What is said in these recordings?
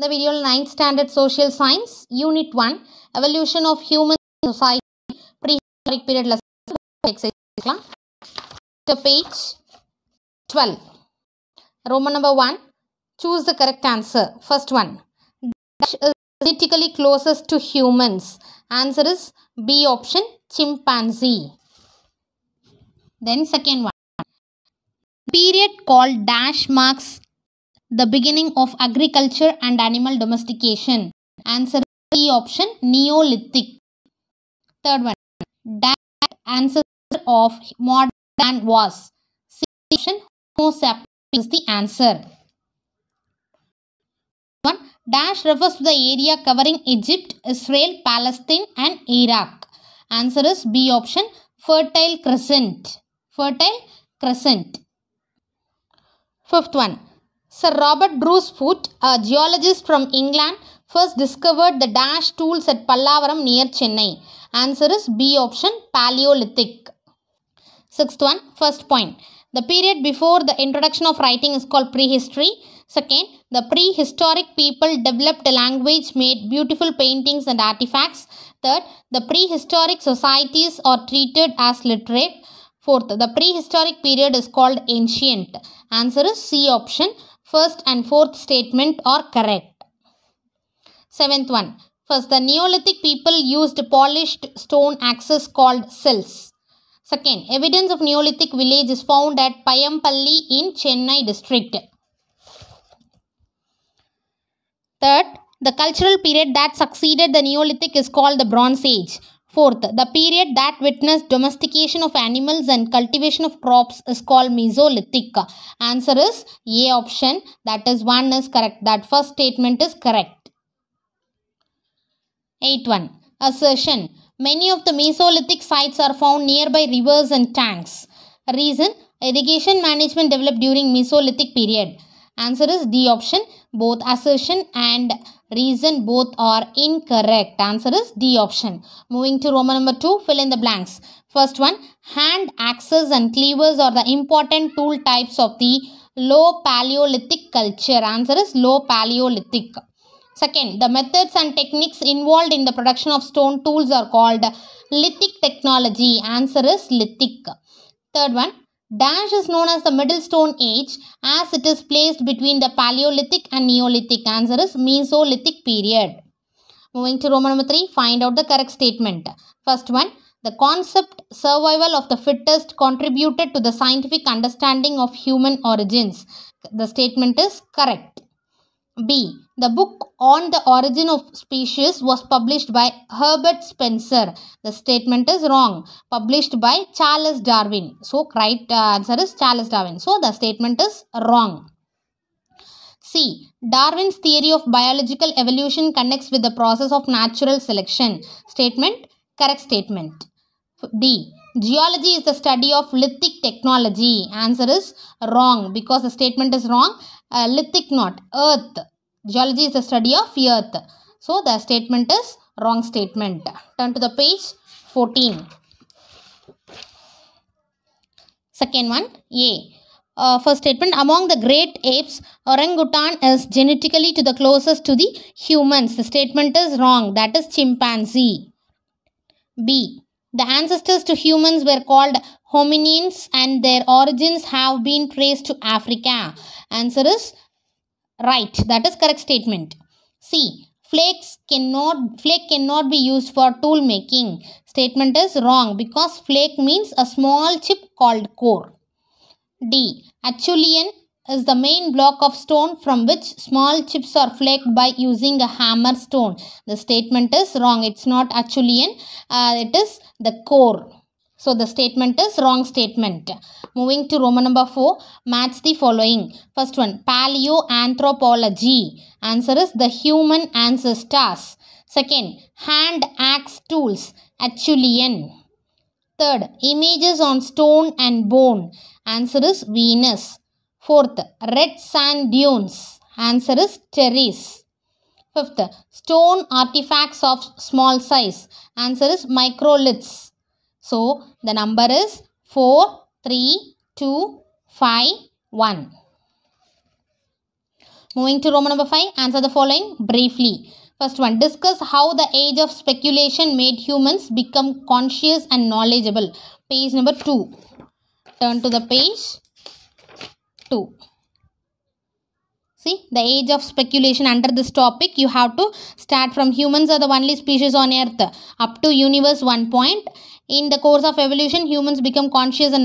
the video nine standard social science unit 1 evolution of human society prehistoric period lesson exercise to page 12 roman number 1 choose the correct answer first one dash is genetically closest to humans answer is b option chimpanzee then second one period called dash marks the beginning of agriculture and animal domestication. Answer B option Neolithic. Third one That ancestor of modern man was. C option Homo sapiens is the answer. One dash refers to the area covering Egypt, Israel, Palestine, and Iraq. Answer is B option fertile crescent. Fertile crescent. Fifth one Sir Robert Bruce Foote, a geologist from England, first discovered the dash tools at Pallavaram near Chennai. Answer is B option Paleolithic. Sixth one, first point. The period before the introduction of writing is called prehistory. Second, the prehistoric people developed a language, made beautiful paintings and artifacts. Third, the prehistoric societies are treated as literate. Fourth, the prehistoric period is called ancient. Answer is C option First and fourth statement are correct. Seventh one. First, the Neolithic people used polished stone axes called sills. Second, evidence of Neolithic village is found at Payampalli in Chennai district. Third, the cultural period that succeeded the Neolithic is called the Bronze Age. Fourth, the period that witnessed domestication of animals and cultivation of crops is called Mesolithic. Answer is A option. That is one is correct. That first statement is correct. Eight one Assertion. Many of the Mesolithic sites are found nearby rivers and tanks. Reason. Irrigation management developed during Mesolithic period. Answer is D option. Both assertion and reason both are incorrect answer is d option moving to roman number 2 fill in the blanks first one hand axes and cleavers are the important tool types of the low paleolithic culture answer is low paleolithic second the methods and techniques involved in the production of stone tools are called lithic technology answer is lithic third one Dash is known as the middle stone age as it is placed between the Paleolithic and Neolithic. Answer is Mesolithic period. Moving to Roman number 3, find out the correct statement. First one, the concept survival of the fittest contributed to the scientific understanding of human origins. The statement is correct. B. The book on the origin of species was published by Herbert Spencer. The statement is wrong. Published by Charles Darwin. So, right uh, answer is Charles Darwin. So, the statement is wrong. C. Darwin's theory of biological evolution connects with the process of natural selection. Statement. Correct statement. D. Geology is the study of lithic technology. Answer is wrong because the statement is wrong. Uh, lithic not earth Geology is the study of earth. So the statement is wrong statement. Turn to the page 14. Second one, A. Uh, first statement, among the great apes, orangutan is genetically to the closest to the humans. The statement is wrong. That is chimpanzee. B. The ancestors to humans were called hominins and their origins have been traced to Africa. Answer is right that is correct statement c flakes cannot flake cannot be used for tool making statement is wrong because flake means a small chip called core d achulian is the main block of stone from which small chips are flaked by using a hammer stone the statement is wrong it's not achulian uh, it is the core so the statement is wrong statement. Moving to Roman number 4, match the following. First one, paleoanthropology. Answer is the human ancestors. Second, hand axe tools, Acheulean. Third, images on stone and bone. Answer is Venus. Fourth, red sand dunes. Answer is Terrace. Fifth, stone artifacts of small size. Answer is microliths. So, the number is 4, 3, 2, 5, 1. Moving to Roman number 5, answer the following briefly. First one, discuss how the age of speculation made humans become conscious and knowledgeable. Page number 2. Turn to the page 2. See, the age of speculation under this topic, you have to start from humans are the only species on earth up to universe 1 point in the course of evolution humans become conscious and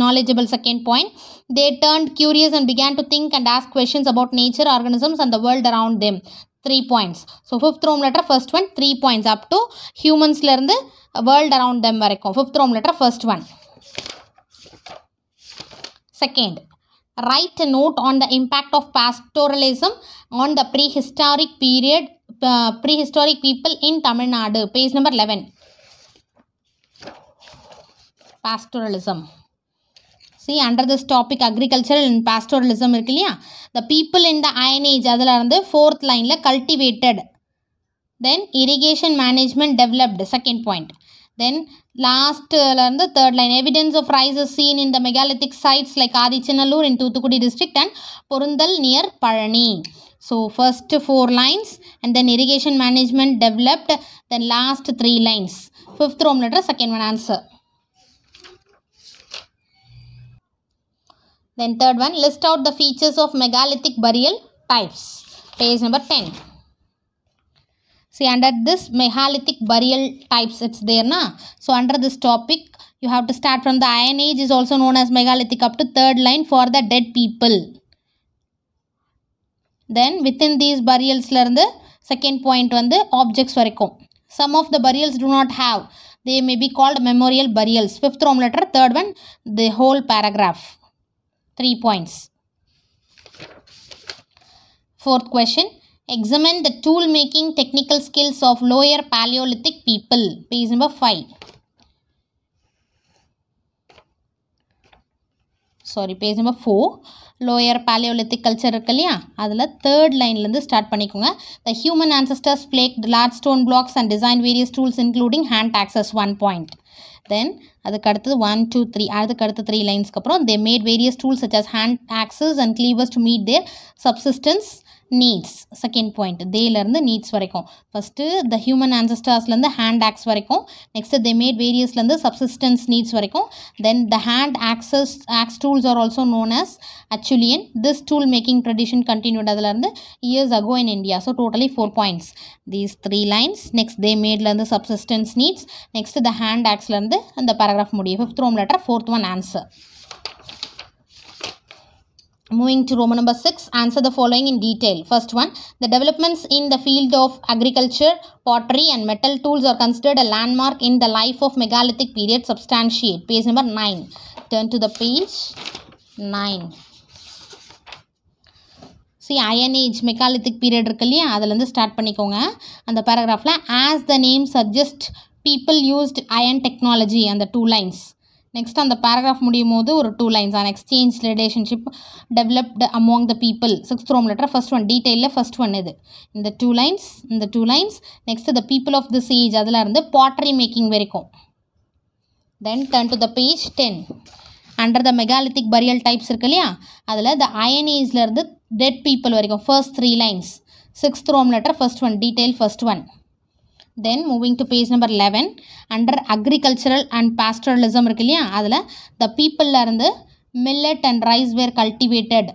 knowledgeable second point they turned curious and began to think and ask questions about nature organisms and the world around them three points so fifth room letter first one three points up to humans learn the uh, world around them fifth room letter first one second write a note on the impact of pastoralism on the prehistoric period uh, prehistoric people in tamil nadu page number 11 pastoralism see under this topic agricultural and pastoralism the people in the iron age the fourth line Like cultivated then irrigation management developed second point then last uh, the third line evidence of rise is seen in the megalithic sites like adichinallur in Tutukudi district and porundal near Parani. so first four lines and then irrigation management developed then last three lines fifth room letter second one answer Then third one, list out the features of megalithic burial types. Page number 10. See under this megalithic burial types it's there na. So under this topic you have to start from the Iron Age is also known as megalithic up to third line for the dead people. Then within these burials learn the second point on the objects வரைக்கும் some of the burials do not have they may be called memorial burials fifth Rome letter third one the whole paragraph 3 points. Fourth question. Examine the tool making technical skills of lower Paleolithic people. Page number 5. Sorry page number four lower palaeolithic culture இருக்கு இல்லையா அதில் third லைன்லேருந்து start பண்ணிக்கோங்க the human ancestors break large stone blocks and design various tools including hand axes one point then adukaduthu 1 2 3 adukaduthu 3 lines they made various tools such as hand axes and cleavers to meet their subsistence needs second point they learn the needs varaikon. first the human ancestors learn the hand axe varaikon. next they made various learn the subsistence needs varaikon. then the hand axes axe tools are also known as Acheulean. this tool making tradition continued years ago in india so totally four points these three lines next they made learn the subsistence needs next the hand axe learn the and the paragraph modi fifth room letter fourth one answer Moving to Roman number 6, answer the following in detail. First one, the developments in the field of agriculture, pottery and metal tools are considered a landmark in the life of megalithic period substantiate. Page number 9. Turn to the page 9. See iron age megalithic period இருக்கு இல்லையா அதுலேருந்து start பண்ணிக்கோங்க அந்த பேராகிராஃபில் as the name suggest people used iron technology அந்த two lines next அந்த paragraph முடியும் போது ஒரு two lines on exchange relationship developed among the people sixth Rome letter first one டீட்டெயிலில் ஃபஸ்ட் ஒன் இது இந்த டூ லைன்ஸ் இந்த two lines next the people of this age அதில் இருந்து பாட்ரி மேக்கிங் வரைக்கும் then turn to the page ten under the megalithic burial types இருக்கு இல்லையா அதில் த அயன் ஏஜ்லேருந்து டெட் பீப்புள் வரைக்கும் first three lines sixth Rome letter first one detail first one then moving to page number eleven under agricultural and pastoralism இருக்கு இல்லையா அதில் the பீப்புளில் இருந்து millet and rice were cultivated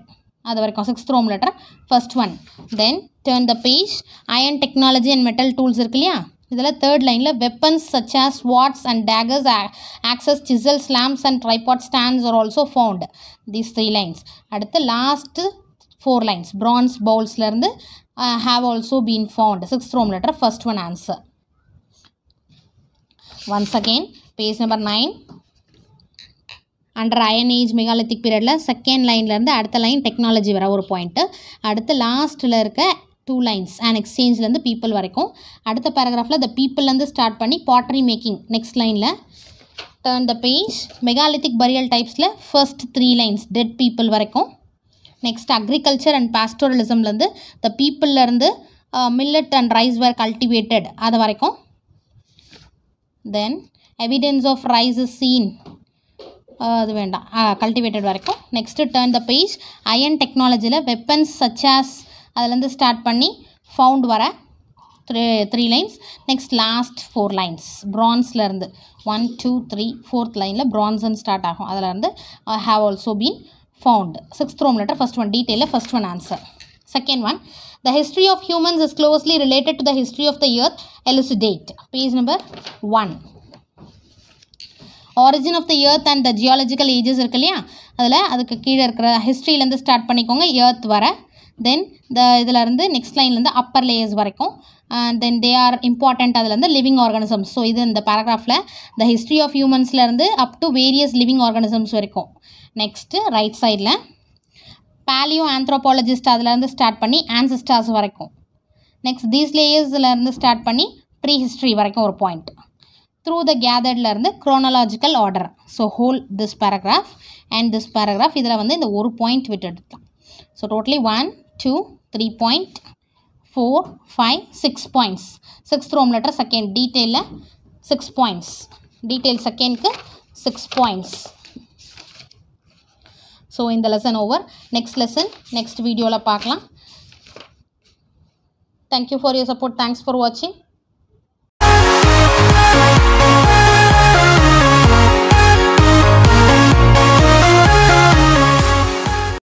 அது வரைக்கும் sixth Rome letter first one then turn the page iron technology and metal tools இருக்கு இல்லையா இதில் தேர்ட் லைனில் weapons such as swords and daggers axes chisel lamps and tripod stands are also found these three lines அடுத்து last four lines bronze பவுல்ஸ்லேருந்து have also been found sixth Rome letter first one answer once again page number nine under iron age megalithic பீரியடில் second லைன்லேருந்து அடுத்த line technology வர ஒரு point அடுத்து லாஸ்ட்டில் இருக்க டூ லைன்ஸ் அண்ட் எக்ஸ்சேஞ்ச்லேருந்து பீப்புள் வரைக்கும் அடுத்த பேராகிராஃபில் த பீப்புள்லேருந்து ஸ்டார்ட் பண்ணி பாட்ரி மேக்கிங் நெக்ஸ்ட் லைனில் turn the page megalithic burial டைப்ஸில் first three lines dead people வரைக்கும் நெக்ஸ்ட் அக்ரிகல்ச்சர் அண்ட் பாஸ்டோரலிசம்லேருந்து த பீப்புள்லேருந்து millet and rice were cultivated அது வரைக்கும் then evidence of rice is seen அது வேண்டாம் கல்டிவேட்டட் uh, வரைக்கும் next turn the page iron டெக்னாலஜியில் வெப்பன்ஸ் சச்சாஸ் அதுலேருந்து ஸ்டார்ட் பண்ணி ஃபவுண்ட் வர three three lines next last four lines ப்ரான்ஸ்லேருந்து ஒன் டூ த்ரீ ஃபோர்த் லைனில் ப்ரான்ஸ்ன்னு ஸ்டார்ட் ஆகும் அதில் இருந்து have also been found. Sixth Rome letter, first one detail, first one answer. Second one, the history of humans is closely related to the history of the earth. Elucidate. Page number one. Origin of the earth and the geological ages இருக்கு இல்லையா அதில் அதுக்கு கீழே இருக்கிற ஹிஸ்ட்ரியிலேருந்து start பண்ணிக்கோங்க earth வர then இந்த இதிலேருந்து நெக்ஸ்ட் லைன்லேருந்து அப்பர் லேயர்ஸ் வரைக்கும் தென் தே ஆர் இம்பார்ட்டண்ட் அதுலேருந்து லிவிங் ஆர்கானிசம்ஸ் ஸோ இது இந்த பேராகிராஃபில் த ஹிஸ்ட்ரி ஆஃப் ஹியூமன்ஸ்லேருந்து up to various living organisms வரைக்கும் நெக்ஸ்ட்டு ரைட் சைடில் பேலியோ ஆந்த்ரோபாலஜிஸ்ட் அதுலேருந்து ஸ்டார்ட் பண்ணி ஆன்சிஸ்டர்ஸ் வரைக்கும் நெக்ஸ்ட் தீஸ் லேயர்ஸ்லேருந்து ஸ்டார்ட் பண்ணி ப்ரீ ஹிஸ்ட்ரி வரைக்கும் ஒரு பாயிண்ட் த்ரூ த கேதர்ட்லேருந்து chronological order so whole this paragraph and this paragraph இதில் வந்து இந்த ஒரு பாயிண்ட் விட்டு எடுத்தான் so totally one two three point four five six points sixth Rome letter second டீட்டெயிலில் சிக்ஸ் பாயிண்ட்ஸ் டீட்டெயில் செகண்ட்க்கு சிக்ஸ் பாயிண்ட்ஸ் ஸோ இந்த lesson over next lesson next வீடியோவில் பார்க்கலாம் thank you for your support thanks for வாட்சிங்